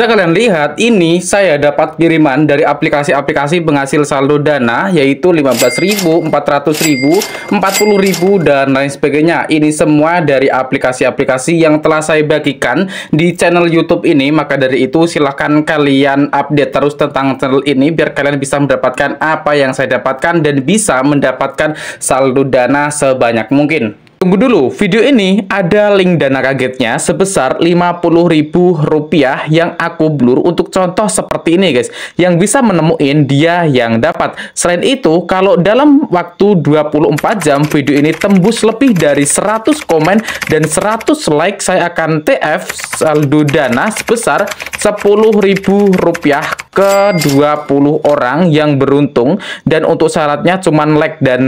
Bisa kalian lihat, ini saya dapat kiriman dari aplikasi-aplikasi penghasil saldo dana, yaitu 15.000, 400.000, 40.000, dan lain sebagainya. Ini semua dari aplikasi-aplikasi yang telah saya bagikan di channel YouTube ini. Maka dari itu, silahkan kalian update terus tentang channel ini, biar kalian bisa mendapatkan apa yang saya dapatkan dan bisa mendapatkan saldo dana sebanyak mungkin. Tunggu dulu, video ini ada link dana kagetnya sebesar Rp50.000 yang aku blur untuk contoh seperti ini guys. Yang bisa menemuin dia yang dapat. Selain itu, kalau dalam waktu 24 jam video ini tembus lebih dari 100 komen dan 100 like, saya akan TF saldo dana sebesar sepuluh ribu rupiah ke 20 orang yang beruntung dan untuk syaratnya cuma like dan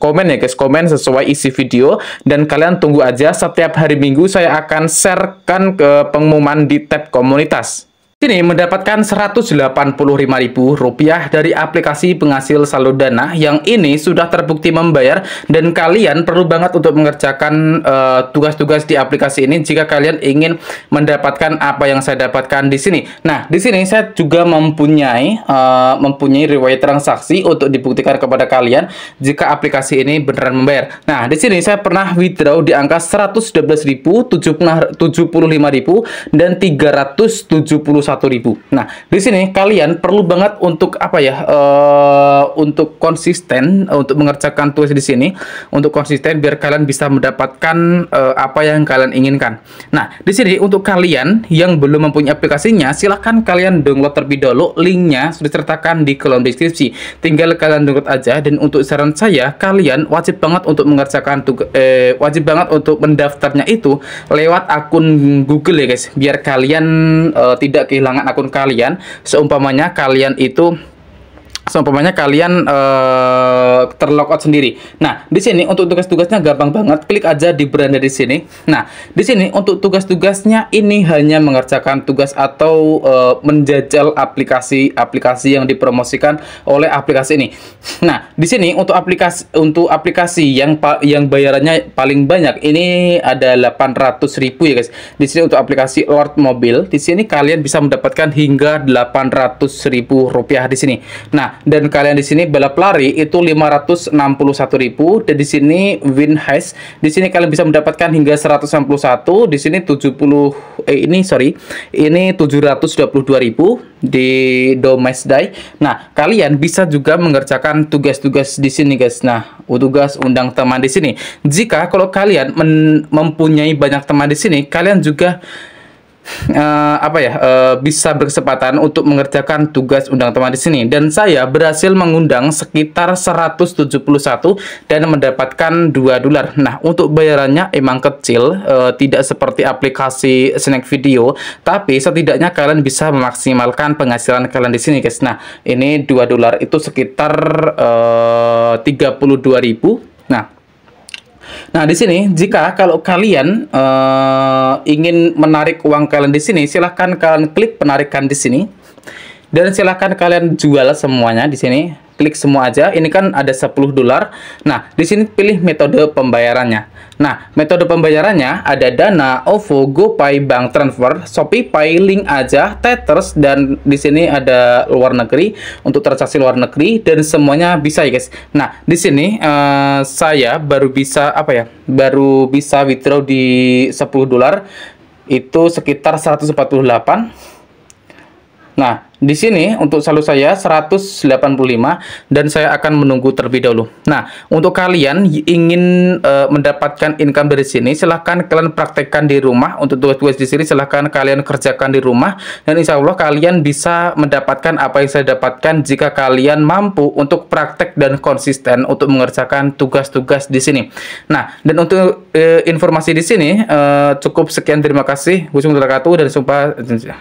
komen ya guys komen sesuai isi video dan kalian tunggu aja setiap hari minggu saya akan sharekan ke pengumuman di tab komunitas Kini mendapatkan Rp185.000 dari aplikasi penghasil saldo dana yang ini sudah terbukti membayar dan kalian perlu banget untuk mengerjakan eh, tugas-tugas uh, di aplikasi ini jika kalian ingin mendapatkan apa yang saya dapatkan di sini. Nah, di sini saya juga mempunyai uh, mempunyai riwayat transaksi untuk dibuktikan kepada kalian jika aplikasi ini beneran membayar. Nah, di sini saya pernah withdraw di angka Rp112.000, Rp75.000 dan rp 371000 21.000. Nah, di sini kalian perlu banget untuk apa ya? Uh, untuk konsisten untuk mengerjakan tugas di sini, untuk konsisten biar kalian bisa mendapatkan uh, apa yang kalian inginkan. Nah, di sini untuk kalian yang belum mempunyai aplikasinya, silahkan kalian download terlebih dahulu. Linknya sudah disertakan di kolom deskripsi. Tinggal kalian download aja dan untuk saran saya, kalian wajib banget untuk mengerjakan tugas eh, wajib banget untuk mendaftarnya itu lewat akun Google ya guys, biar kalian uh, tidak ke kehilangan akun kalian seumpamanya kalian itu seumpamanya kalian uh, eh, terlockout sendiri. Nah, di sini untuk tugas-tugasnya gampang banget, klik aja di beranda di sini. Nah, di sini untuk tugas-tugasnya ini hanya mengerjakan tugas atau uh, menjajal aplikasi-aplikasi yang dipromosikan oleh aplikasi ini. Nah, di sini untuk aplikasi untuk aplikasi yang yang bayarannya paling banyak ini ada 800.000 ya guys. Di sini untuk aplikasi Lord Mobile, di sini kalian bisa mendapatkan hingga 800.000 rupiah di sini. Nah, dan kalian di sini balap lari itu 561.000 dan di sini win high di sini kalian bisa mendapatkan hingga 161 di sini 70 eh ini sorry ini 722.000 di domes day. nah kalian bisa juga mengerjakan tugas-tugas di sini guys nah tugas undang teman di sini jika kalau kalian mempunyai banyak teman di sini kalian juga uh, apa ya uh, bisa berkesempatan untuk mengerjakan tugas undang teman di sini dan saya berhasil mengundang sekitar 171 dan mendapatkan 2 dolar. Nah, untuk bayarannya emang kecil, uh, tidak seperti aplikasi Snack Video, tapi setidaknya kalian bisa memaksimalkan penghasilan kalian di sini, guys. Nah, ini 2 dolar itu sekitar uh, 32.000. Nah, Nah, di sini jika kalau kalian uh, ingin menarik uang kalian di sini, silahkan kalian klik penarikan di sini. Dan silahkan kalian jual semuanya di sini klik semua aja. Ini kan ada 10 dolar. Nah, di sini pilih metode pembayarannya. Nah, metode pembayarannya ada Dana, OVO, GoPay, Bank Transfer, Shopee Pay, Link aja, Tethers dan di sini ada luar negeri untuk transaksi luar negeri dan semuanya bisa ya, guys. Nah, di sini uh, saya baru bisa apa ya? Baru bisa withdraw di 10 dolar itu sekitar 148 Nah, di sini untuk saldo saya 185 dan saya akan menunggu terlebih dahulu. Nah, untuk kalian ingin e, mendapatkan income dari sini, silahkan kalian praktekkan di rumah. Untuk tugas-tugas di sini silahkan kalian kerjakan di rumah dan insya Allah kalian bisa mendapatkan apa yang saya dapatkan jika kalian mampu untuk praktek dan konsisten untuk mengerjakan tugas-tugas di sini. Nah, dan untuk e, informasi di sini e, cukup sekian terima kasih. wabarakatuh. dan sumpah